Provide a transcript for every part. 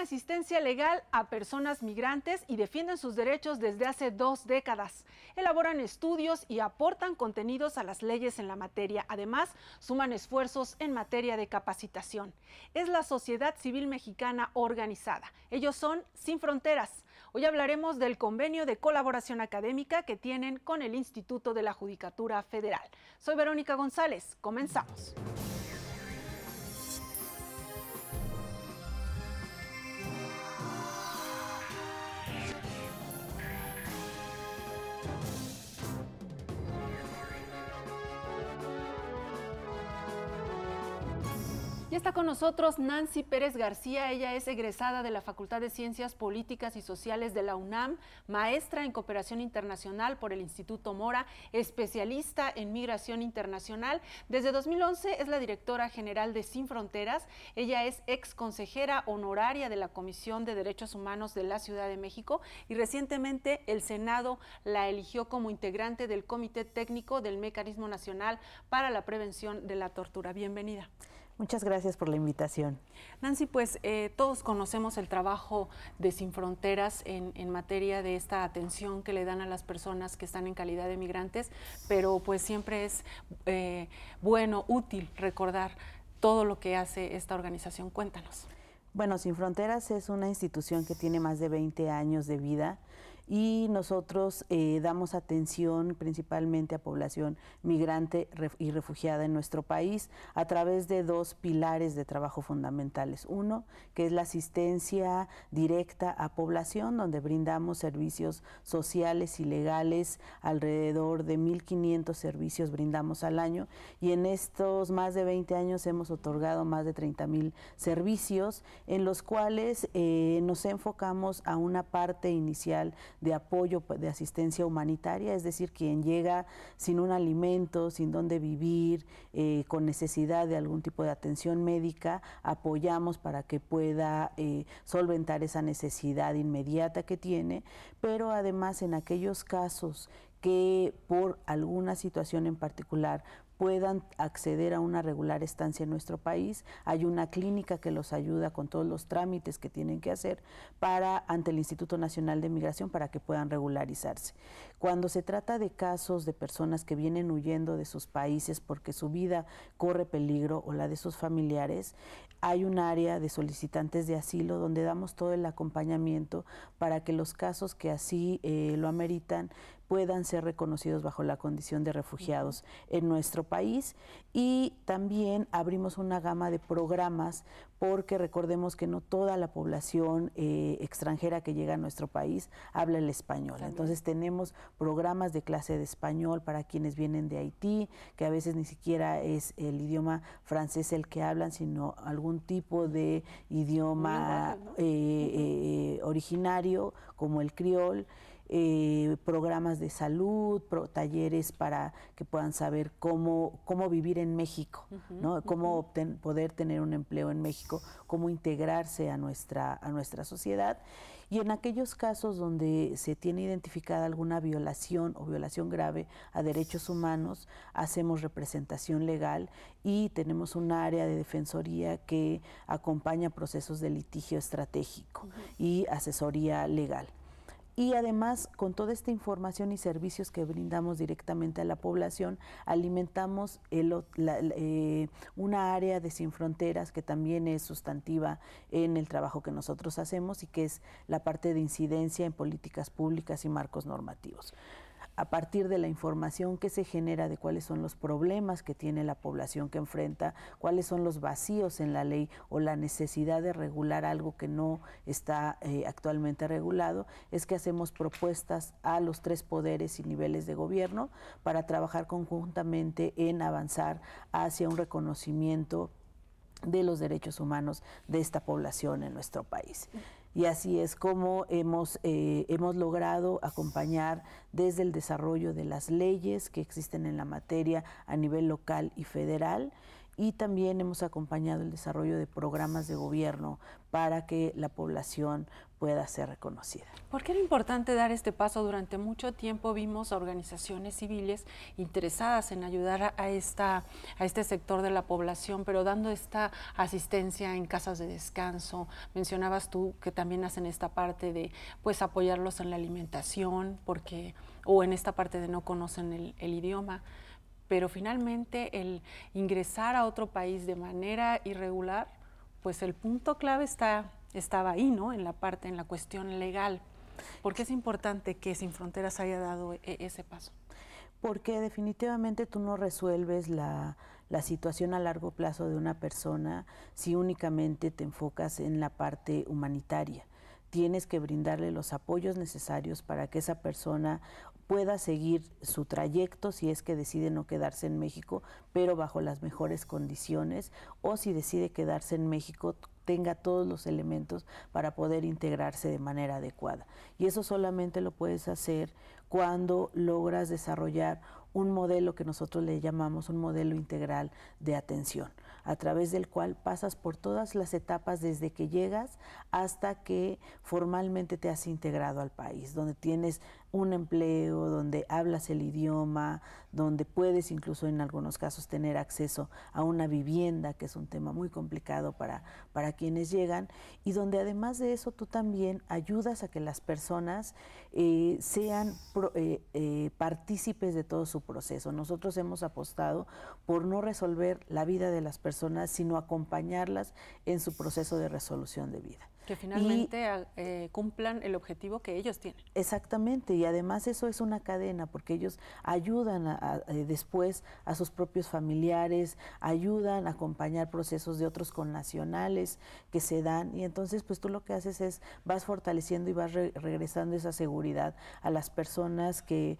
asistencia legal a personas migrantes y defienden sus derechos desde hace dos décadas. Elaboran estudios y aportan contenidos a las leyes en la materia. Además, suman esfuerzos en materia de capacitación. Es la sociedad civil mexicana organizada. Ellos son Sin Fronteras. Hoy hablaremos del convenio de colaboración académica que tienen con el Instituto de la Judicatura Federal. Soy Verónica González. Comenzamos. Ya está con nosotros Nancy Pérez García. Ella es egresada de la Facultad de Ciencias Políticas y Sociales de la UNAM, maestra en cooperación internacional por el Instituto Mora, especialista en migración internacional. Desde 2011 es la directora general de Sin Fronteras. Ella es ex consejera honoraria de la Comisión de Derechos Humanos de la Ciudad de México y recientemente el Senado la eligió como integrante del Comité Técnico del Mecanismo Nacional para la Prevención de la Tortura. Bienvenida. Muchas gracias por la invitación. Nancy, pues eh, todos conocemos el trabajo de Sin Fronteras en, materia de esta atención que le dan a las personas que están en calidad de migrantes, pero pues siempre es eh, bueno, útil recordar todo lo que hace esta organización. Cuéntanos. Bueno, Sin Fronteras es una institución que tiene más de 20 años de vida y nosotros eh, damos atención principalmente a población migrante y refugiada en nuestro país a través de dos pilares de trabajo fundamentales. Uno, que es la asistencia directa a población, donde brindamos servicios sociales y legales, alrededor de 1.500 servicios brindamos al año y en estos más de 20 años hemos otorgado más de 30.000 servicios en los cuales eh, nos enfocamos a una parte inicial de apoyo, pues, de asistencia humanitaria, es decir, quien llega sin un alimento, sin dónde vivir, eh, con necesidad de algún tipo de atención médica, apoyamos para que pueda eh, solventar esa necesidad inmediata que tiene, pero además en aquellos casos que por alguna situación en particular puedan acceder a una regular estancia en nuestro país. Hay una clínica que los ayuda con todos los trámites que tienen que hacer para ante el Instituto Nacional de Migración para que puedan regularizarse. Cuando se trata de casos de personas que vienen huyendo de sus países porque su vida corre peligro o la de sus familiares, hay un área de solicitantes de asilo donde damos todo el acompañamiento para que los casos que así eh, lo ameritan puedan ser reconocidos bajo la condición de refugiados en nuestro país y también abrimos una gama de programas porque recordemos que no toda la población eh, extranjera que llega a nuestro país habla el español. Entonces tenemos programas de clase de español para quienes vienen de Haití, que a veces ni siquiera es el idioma francés el que hablan, sino algún tipo de idioma eh, eh, originario como el criol. Eh, programas de salud, talleres para que puedan saber cómo, vivir en México, cómo poder tener un empleo en México, cómo integrarse a nuestra, a nuestra sociedad. Y en aquellos casos donde se tiene identificada alguna violación o violación grave a derechos humanos, hacemos representación legal y tenemos un área de defensoría que acompaña procesos de litigio estratégico y asesoría legal y además con toda esta información y servicios que brindamos directamente a la población, alimentamos eh, una área de sin fronteras que también es sustantiva en el trabajo que nosotros hacemos y que es la parte de incidencia en políticas públicas y marcos normativos a partir de la información que se genera de cuáles son los problemas que tiene la población que enfrenta, cuáles son los vacíos en la ley o la necesidad de regular algo que no está eh, actualmente regulado, es que hacemos propuestas a los tres poderes y niveles de gobierno para trabajar conjuntamente en avanzar hacia un reconocimiento de los derechos humanos de esta población en nuestro país y así es como hemos, eh, hemos logrado acompañar desde el desarrollo de las leyes que existen en la materia a nivel local y federal y también hemos acompañado el desarrollo de programas de gobierno para que la población pueda ser reconocida. ¿Por qué era importante dar este paso? Durante mucho tiempo vimos a organizaciones civiles interesadas en ayudar a, esta, a este sector de la población, pero dando esta asistencia en casas de descanso. Mencionabas tú que también hacen esta parte de pues apoyarlos en la alimentación, porque, o en esta parte de no conocen el idioma pero finalmente el ingresar a otro país de manera irregular, pues el punto clave está, estaba ahí, ¿no? En la parte, en la cuestión legal. ¿Por qué es importante que Sin Fronteras haya dado e, ese paso? Porque definitivamente tú no resuelves la, la situación a largo plazo de una persona si únicamente te enfocas en la parte humanitaria. Tienes que brindarle los apoyos necesarios para que esa persona pueda seguir su trayecto si es que decide no quedarse en México, pero bajo las mejores condiciones, o si decide quedarse en México tenga todos los elementos para poder integrarse de manera adecuada. Y eso solamente lo puedes hacer cuando logras desarrollar un modelo que nosotros le llamamos un modelo integral de atención, a través del cual pasas por todas las etapas desde que llegas hasta que formalmente te has integrado al país, donde tienes un empleo, donde hablas el idioma, donde puedes incluso en algunos casos tener acceso a una vivienda, que es un tema muy complicado para, para quienes llegan, y donde además de eso tú también ayudas a que las personas eh, sean eh, eh, partícipes de todo su proceso. Nosotros hemos apostado por no resolver la vida de las personas, sino acompañarlas en su proceso de resolución de vida. Que finalmente ah, eh, cumplan el objetivo que ellos tienen. Exactamente, y además eso es una cadena, porque ellos ayudan eh, después a sus propios familiares, ayudan a acompañar procesos de otros connacionales que se dan, y entonces pues tú lo que haces es vas fortaleciendo y vas regresando esa seguridad a las personas que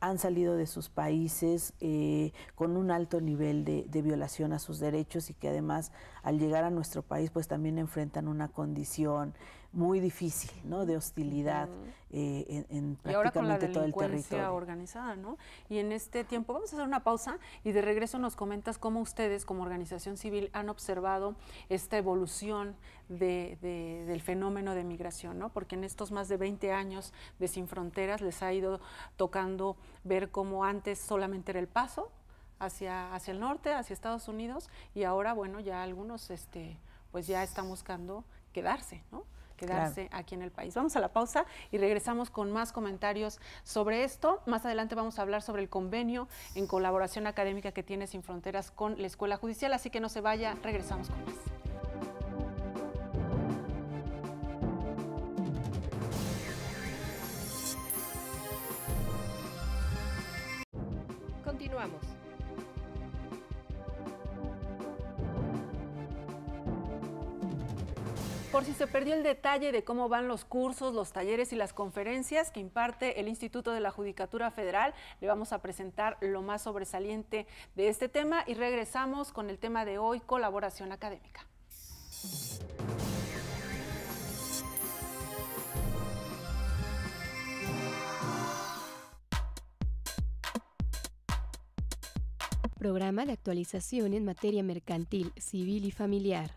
han salido de sus países eh, con un alto nivel de, de, violación a sus derechos y que además al llegar a nuestro país pues también enfrentan una condición muy difícil, ¿no? De hostilidad eh, en, en, prácticamente y ahora con la todo organizada, ¿no? Y en este tiempo vamos a hacer una pausa y de regreso nos comentas cómo ustedes como organización civil han observado esta evolución del fenómeno de migración, ¿no? Porque en estos más de 20 años de Sin Fronteras les ha ido tocando ver cómo antes solamente era el paso hacia, hacia el norte, hacia Estados Unidos y ahora, bueno, ya algunos, este, pues ya están buscando quedarse, ¿no? quedarse aquí en el país. Vamos a la pausa y regresamos con más comentarios sobre esto. Más adelante vamos a hablar sobre el convenio en colaboración académica que tiene Sin Fronteras con la Escuela Judicial, así que no se vaya, regresamos con más. Continuamos. por si se perdió el detalle de cómo van los cursos, los talleres y las conferencias que imparte el Instituto de la Judicatura Federal, le vamos a presentar lo más sobresaliente de este tema y regresamos con el tema de hoy, colaboración académica. Programa de actualización en materia mercantil, civil y familiar.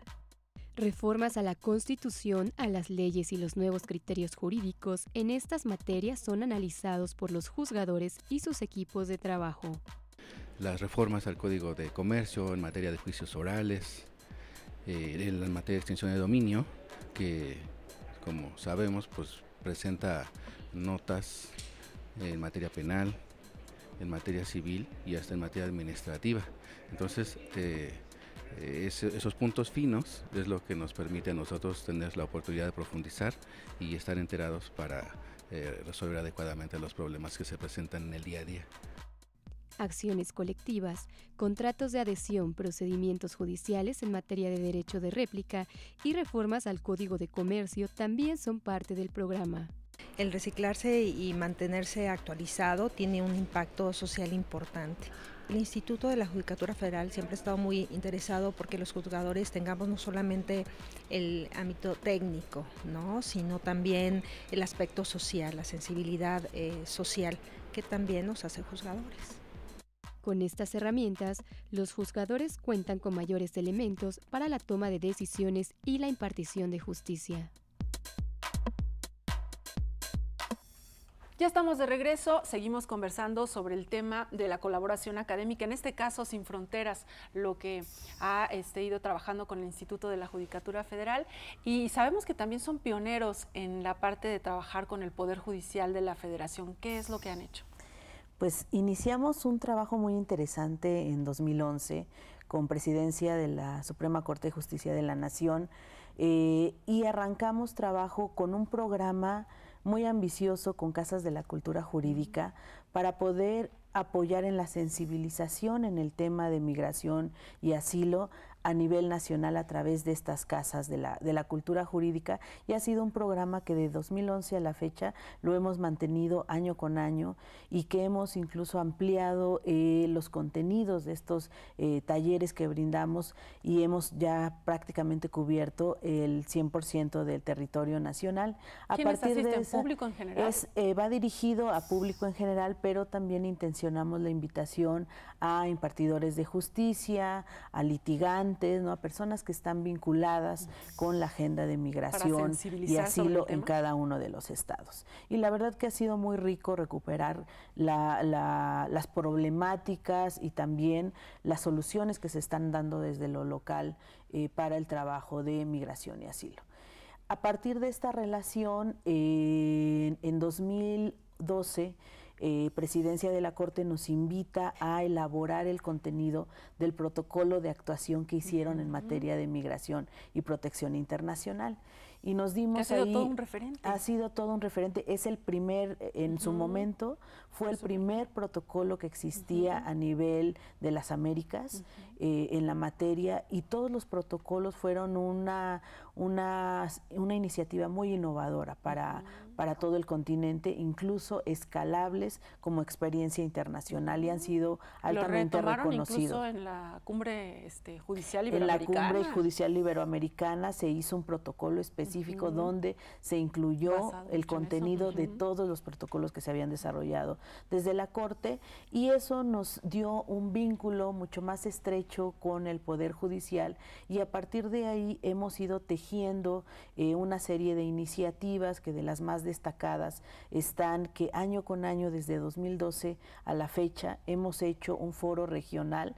Reformas a la Constitución, a las leyes y los nuevos criterios jurídicos en estas materias son analizados por los juzgadores y sus equipos de trabajo. Las reformas al Código de Comercio en materia de juicios orales, eh, en la materia de extensión de dominio, que como sabemos pues presenta notas en materia penal, en materia civil y hasta en materia administrativa. Entonces, eh, esos puntos finos es lo que nos permite a nosotros tener la oportunidad de profundizar y estar enterados para eh, resolver adecuadamente los problemas que se presentan en el día a día. Acciones colectivas, contratos de adhesión, procedimientos judiciales en materia de derecho de réplica y reformas al Código de Comercio también son parte del programa. El reciclarse y mantenerse actualizado tiene un impacto social importante el Instituto de la Judicatura Federal siempre ha estado muy interesado porque los juzgadores tengamos no solamente el ámbito técnico, ¿no? sino también el aspecto social, la sensibilidad eh, social que también nos hace juzgadores. Con estas herramientas, los juzgadores cuentan con mayores elementos para la toma de decisiones y la impartición de justicia. Ya estamos de regreso, seguimos conversando sobre el tema de la colaboración académica, en este caso Sin Fronteras, lo que ha este, ido trabajando con el Instituto de la Judicatura Federal y sabemos que también son pioneros en la parte de trabajar con el Poder Judicial de la Federación. ¿Qué es lo que han hecho? Pues iniciamos un trabajo muy interesante en 2011 con presidencia de la Suprema Corte de Justicia de la Nación eh, y arrancamos trabajo con un programa muy ambicioso con Casas de la Cultura Jurídica para poder apoyar en la sensibilización en el tema de migración y asilo a nivel nacional a través de estas casas de la, de la cultura jurídica y ha sido un programa que de 2011 a la fecha lo hemos mantenido año con año y que hemos incluso ampliado eh, los contenidos de estos eh, talleres que brindamos y hemos ya prácticamente cubierto el 100% del territorio nacional. A partir de público en general? Es, eh, va dirigido a público en general, pero también intencionamos la invitación a impartidores de justicia, a litigantes, ¿no? a personas que están vinculadas con la agenda de migración y asilo en cada uno de los estados. Y la verdad que ha sido muy rico recuperar las problemáticas y también las soluciones que se están dando desde lo local eh, para el trabajo de migración y asilo. A partir de esta relación, eh, en 2012, eh, Presidencia de la Corte nos invita a elaborar el contenido del protocolo de actuación que hicieron en materia de migración y protección internacional. Y nos dimos... Ha sido todo un referente. Ha sido todo un referente. Es el primer, eh, en su momento, fue el primer protocolo que existía a nivel de las Américas eh, en la materia y todos los protocolos fueron una, una, una iniciativa muy innovadora para, para todo el continente, incluso escalables como experiencia internacional y han sido altamente Lo incluso en la cumbre este, judicial iberoamericana. En la cumbre judicial iberoamericana se hizo un protocolo específico donde se incluyó el contenido de todos los protocolos que se habían desarrollado desde la Corte y eso nos dio un vínculo mucho más estrecho con el Poder Judicial y a partir de ahí hemos ido tejiendo eh, una serie de iniciativas que de las más destacadas están que año con año desde 2012 a la fecha hemos hecho un foro regional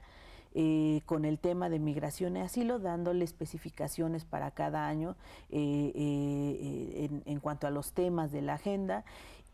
eh, con el tema de migración y asilo, dándole especificaciones para cada año eh, en, cuanto a los temas de la agenda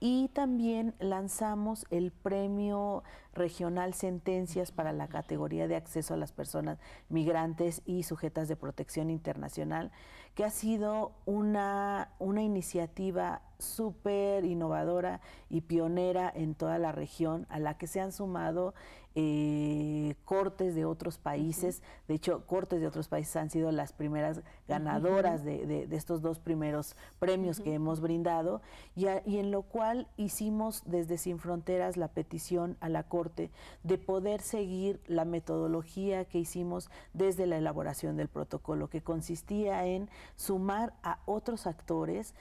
y también lanzamos el premio regional Sentencias para la categoría de acceso a las personas migrantes y sujetas de protección internacional, que ha sido una, iniciativa súper innovadora y pionera en toda la región, a la que se han sumado eh, cortes de otros países. De hecho, cortes de otros países han sido las primeras ganadoras de, estos dos primeros premios que hemos brindado y en lo cual hicimos desde Sin Fronteras la petición a la Corte de poder seguir la metodología que hicimos desde la elaboración del protocolo, que consistía en sumar a otros actores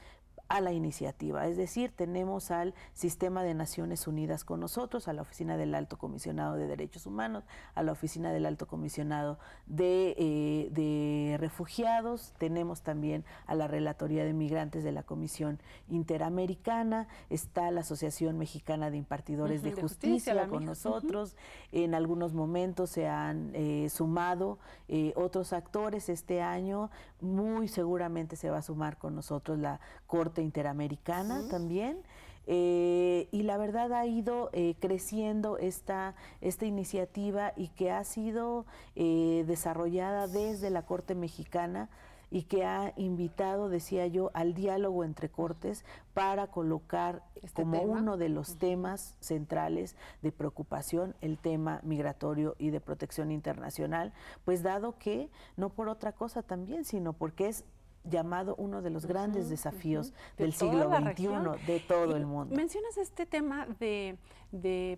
a la iniciativa. Es decir, tenemos al sistema de Naciones Unidas con nosotros, a la Oficina del Alto Comisionado de Derechos Humanos, a la Oficina del Alto Comisionado de, eh, Refugiados, tenemos también a la Relatoría de Migrantes de la Comisión Interamericana, está la Asociación Mexicana de Impartidores de, Justicia, con nosotros, en algunos momentos se han eh, sumado eh, otros actores este año, muy seguramente se va a sumar con nosotros la Corte Interamericana también. Eh, y la verdad ha ido eh, creciendo esta, esta iniciativa y que ha sido eh, desarrollada desde la Corte Mexicana y que ha invitado, decía yo, al diálogo entre cortes para colocar este como uno de los temas centrales de preocupación el tema migratorio y de protección internacional, pues dado que no por otra cosa también, sino porque es llamado uno de los grandes desafíos del siglo XXI, de todo el mundo. Mencionas este tema de,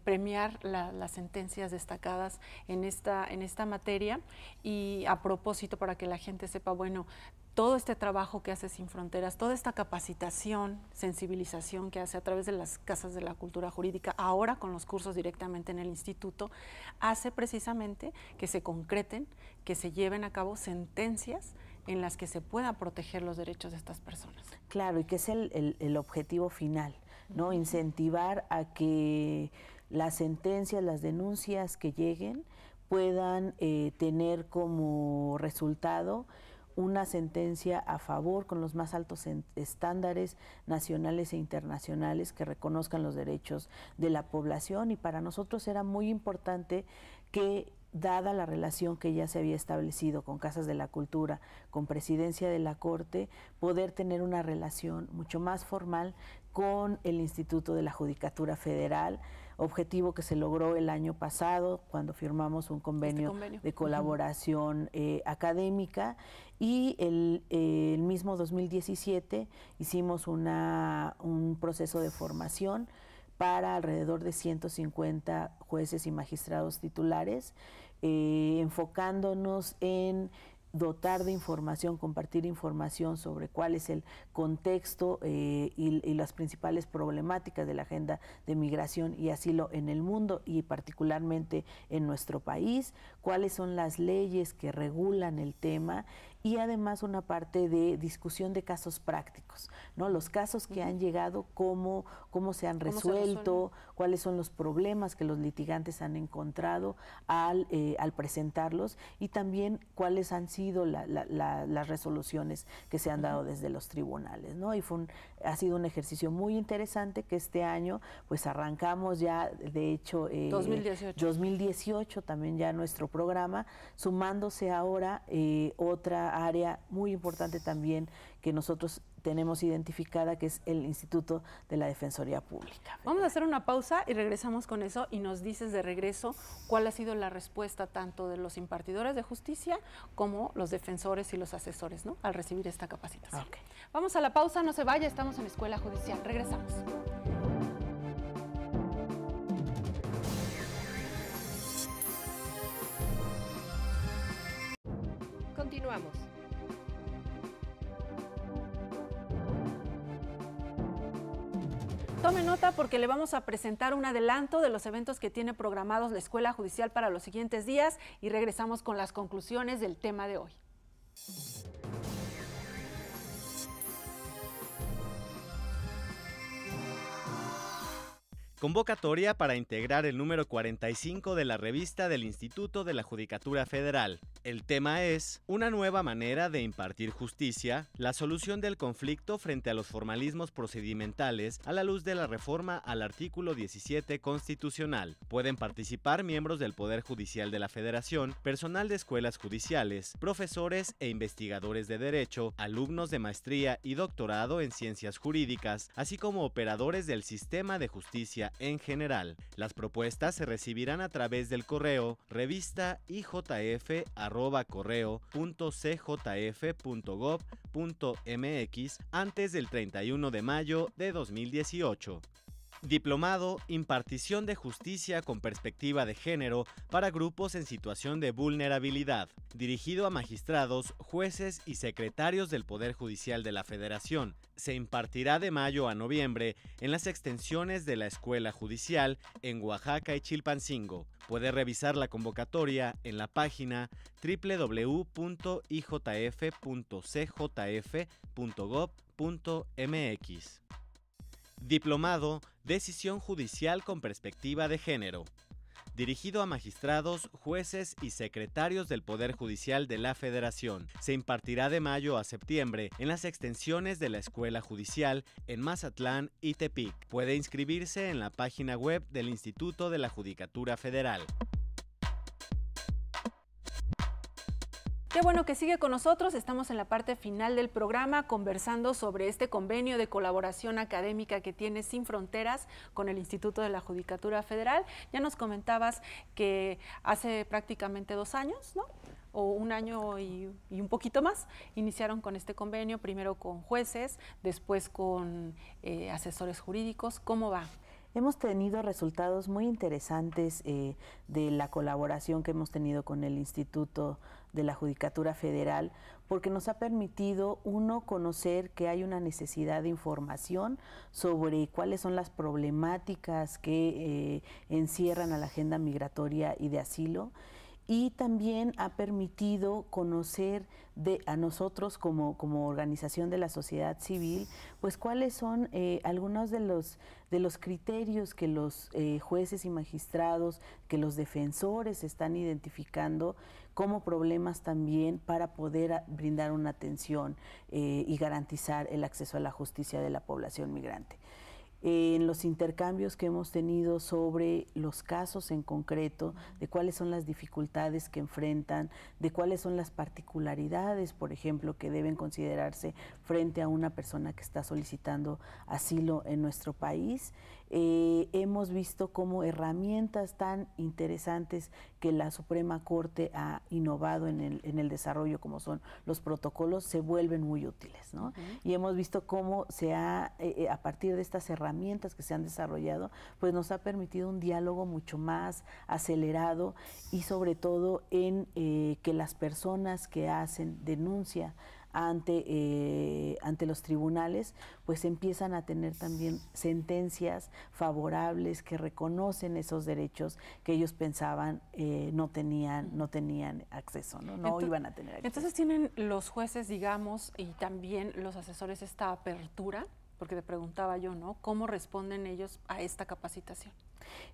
premiar las sentencias destacadas en esta, en esta materia y a propósito para que la gente sepa, bueno, todo este trabajo que hace Sin Fronteras, toda esta capacitación, sensibilización que hace a través de las casas de la cultura jurídica, ahora con los cursos directamente en el instituto, hace precisamente que se concreten, que se lleven a cabo sentencias en las que se pueda proteger los derechos de estas personas. Claro, y que es el, objetivo final, ¿no? Incentivar a que las sentencias, las denuncias que lleguen puedan eh, tener como resultado una sentencia a favor con los más altos estándares nacionales e internacionales que reconozcan los derechos de la población y para nosotros era muy importante que dada la relación que ya se había establecido con Casas de la Cultura, con Presidencia de la Corte, poder tener una relación mucho más formal con el Instituto de la Judicatura Federal, objetivo que se logró el año pasado cuando firmamos un convenio, este de colaboración eh, académica y el, eh, mismo 2017 hicimos una, un proceso de formación para alrededor de 150 jueces y magistrados titulares eh, enfocándonos en dotar de información, compartir información sobre cuál es el contexto eh, y, las principales problemáticas de la agenda de migración y asilo en el mundo y particularmente en nuestro país, cuáles son las leyes que regulan el tema y además una parte de discusión de casos prácticos, ¿no? Los casos que han llegado, cómo, cómo se han resuelto, cuáles son los problemas que los litigantes han encontrado al, eh, presentarlos y también cuáles han sido las resoluciones que se han dado desde los tribunales, ¿no? Y fue ha sido un ejercicio muy interesante que este año pues arrancamos ya, de hecho, 2018. Eh, también ya nuestro programa, sumándose ahora eh, otra área muy importante también que nosotros tenemos identificada, que es el Instituto de la Defensoría Pública. Vamos a hacer una pausa y regresamos con eso y nos dices de regreso cuál ha sido la respuesta tanto de los impartidores de justicia como los defensores y los asesores ¿no? al recibir esta capacitación. Vamos a la pausa, no se vaya, estamos en la Escuela Judicial. Regresamos. Continuamos. Tome nota porque le vamos a presentar un adelanto de los eventos que tiene programados la Escuela Judicial para los siguientes días y regresamos con las conclusiones del tema de hoy. Convocatoria para integrar el número 45 de la revista del Instituto de la Judicatura Federal. El tema es una nueva manera de impartir justicia, la solución del conflicto frente a los formalismos procedimentales a la luz de la reforma al artículo 17 constitucional. Pueden participar miembros del Poder Judicial de la Federación, personal de escuelas judiciales, profesores e investigadores de derecho, alumnos de maestría y doctorado en ciencias jurídicas, así como operadores del sistema de justicia en general. Las propuestas se recibirán a través del correo revista IJF arroba antes del 31 de mayo de 2018. Diplomado, impartición de justicia con perspectiva de género para grupos en situación de vulnerabilidad, dirigido a magistrados, jueces y secretarios del Poder Judicial de la Federación. Se impartirá de mayo a noviembre en las extensiones de la Escuela Judicial en Oaxaca y Chilpancingo. Puede revisar la convocatoria en la página www.ijf.cjf.gov.mx. Diplomado Decisión judicial con perspectiva de género. Dirigido a magistrados, jueces y secretarios del Poder Judicial de la Federación. Se impartirá de mayo a septiembre en las extensiones de la Escuela Judicial en Mazatlán y Tepic. Puede inscribirse en la página web del Instituto de la Judicatura Federal. Qué bueno que sigue con nosotros. Estamos en la parte final del programa conversando sobre este convenio de colaboración académica que tiene Sin Fronteras con el Instituto de la Judicatura Federal. Ya nos comentabas que hace prácticamente dos años, ¿no? o un año y, un poquito más, iniciaron con este convenio, primero con jueces, después con eh, asesores jurídicos. ¿Cómo va? Hemos tenido resultados muy interesantes eh, de la colaboración que hemos tenido con el Instituto de la Judicatura Federal, porque nos ha permitido, uno, conocer que hay una necesidad de información sobre cuáles son las problemáticas que eh, encierran a la agenda migratoria y de asilo y también ha permitido conocer a nosotros como, organización de la sociedad civil, pues cuáles son eh, algunos de los, criterios que los eh, jueces y magistrados, que los defensores están identificando como problemas también para poder brindar una atención eh, y garantizar el acceso a la justicia de la población migrante. Eh, en los intercambios que hemos tenido sobre los casos en concreto, de cuáles son las dificultades que enfrentan, de cuáles son las particularidades, por ejemplo, que deben considerarse frente a una persona que está solicitando asilo en nuestro país. Eh, hemos visto cómo herramientas tan interesantes que la Suprema Corte ha innovado en el, desarrollo, como son los protocolos, se vuelven muy útiles. Y hemos visto cómo se ha, eh, eh, a partir de estas herramientas que se han desarrollado, pues nos ha permitido un diálogo mucho más acelerado y sobre todo en que las personas que hacen denuncia ante, eh, ante los tribunales, pues empiezan a tener también sentencias favorables que reconocen esos derechos que ellos pensaban eh, no, tenían, no tenían acceso, no, no iban a tener acceso. Entonces tienen los jueces, digamos, y también los asesores esta apertura porque te preguntaba yo, ¿no? ¿Cómo responden ellos a esta capacitación?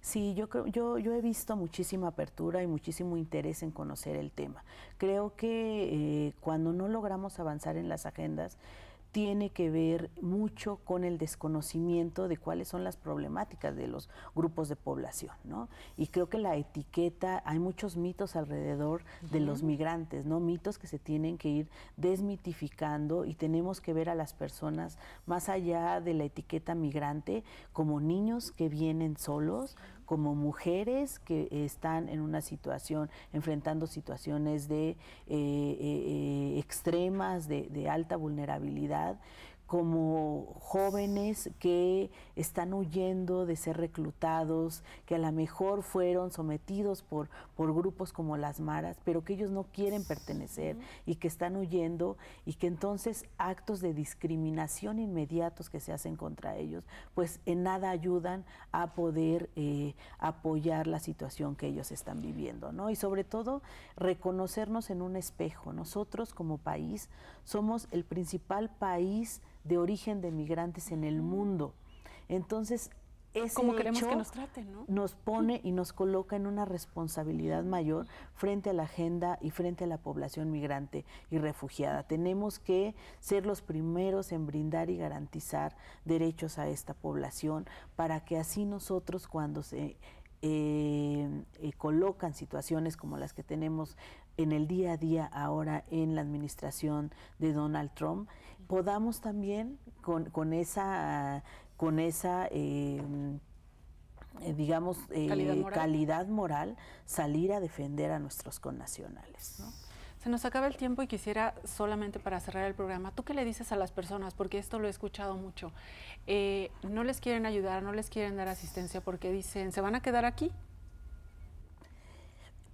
Sí, yo creo, yo, he visto muchísima apertura y muchísimo interés en conocer el tema. Creo que eh, cuando no logramos avanzar en las agendas, tiene que ver mucho con el desconocimiento de cuáles son las problemáticas de los grupos de población, Y creo que la etiqueta, hay muchos mitos alrededor de los migrantes, ¿no? Mitos que se tienen que ir desmitificando y tenemos que ver a las personas más allá de la etiqueta migrante como niños que vienen solos, como mujeres que están en una situación, enfrentando situaciones de eh, eh, eh, extremas, de alta vulnerabilidad, como jóvenes que están huyendo de ser reclutados, que a lo mejor fueron sometidos por, por grupos como las maras, pero que ellos no quieren pertenecer y que están huyendo y que entonces actos de discriminación inmediatos que se hacen contra ellos, pues en nada ayudan a poder eh, apoyar la situación que ellos están viviendo, ¿no? Y sobre todo reconocernos en un espejo. Nosotros como país somos el principal país de origen de migrantes en el mundo. Entonces, ese nos pone y nos coloca en una responsabilidad mayor frente a la agenda y frente a la población migrante y refugiada. Tenemos que ser los primeros en brindar y garantizar derechos a esta población para que así nosotros cuando se eh, eh, colocan situaciones como las que tenemos en el día a día ahora en la administración de Donald Trump, podamos también con, con esa, con esa em, digamos, eh, ¿Calidad, moral? salir a defender a nuestros connacionales. Se nos acaba el tiempo y quisiera solamente para cerrar el programa, ¿tú qué le dices a las personas? Porque esto lo he escuchado mucho. Eh, no les quieren ayudar, no les quieren dar asistencia porque dicen, ¿se van a quedar aquí?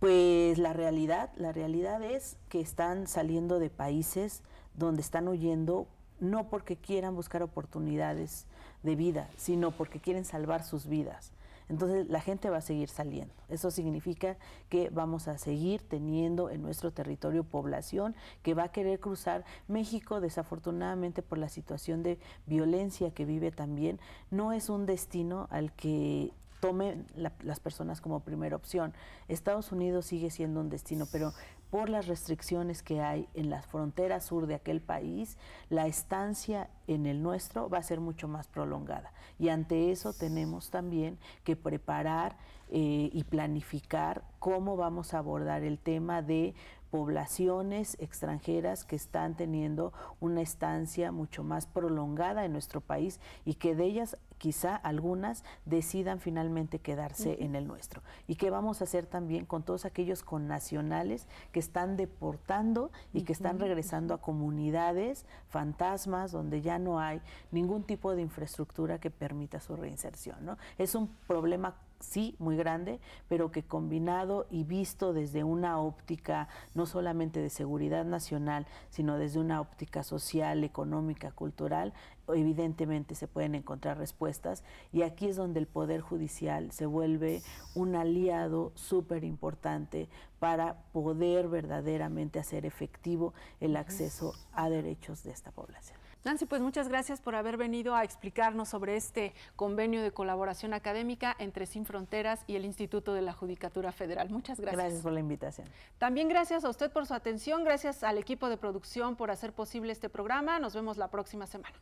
Pues la realidad, la realidad es que están saliendo de países donde están huyendo no porque quieran buscar oportunidades de vida, sino porque quieren salvar sus vidas. Entonces la gente va a seguir saliendo. Eso significa que vamos a seguir teniendo en nuestro territorio población que va a querer cruzar México, desafortunadamente por la situación de violencia que vive también, no es un destino al que tomen las personas como primera opción. Estados Unidos sigue siendo un destino, pero por las restricciones que hay en las fronteras sur de aquel país, la estancia en el nuestro va a ser mucho más prolongada. Y ante eso tenemos también que preparar eh, y planificar cómo vamos a abordar el tema de poblaciones extranjeras que están teniendo una estancia mucho más prolongada en nuestro país y que de ellas quizá algunas decidan finalmente quedarse en el nuestro. ¿Y qué vamos a hacer también con todos aquellos connacionales que están deportando y que están regresando a comunidades fantasmas donde ya no hay ningún tipo de infraestructura que permita su reinserción? ¿no? Es un problema sí, muy grande, pero que combinado y visto desde una óptica no solamente de seguridad nacional, sino desde una óptica social, económica, cultural, evidentemente se pueden encontrar respuestas y aquí es donde el Poder Judicial se vuelve un aliado súper importante para poder verdaderamente hacer efectivo el acceso a derechos de esta población. Nancy, pues muchas gracias por haber venido a explicarnos sobre este convenio de colaboración académica entre Sin Fronteras y el Instituto de la Judicatura Federal. Muchas gracias. Gracias por la invitación. También gracias a usted por su atención, gracias al equipo de producción por hacer posible este programa. Nos vemos la próxima semana.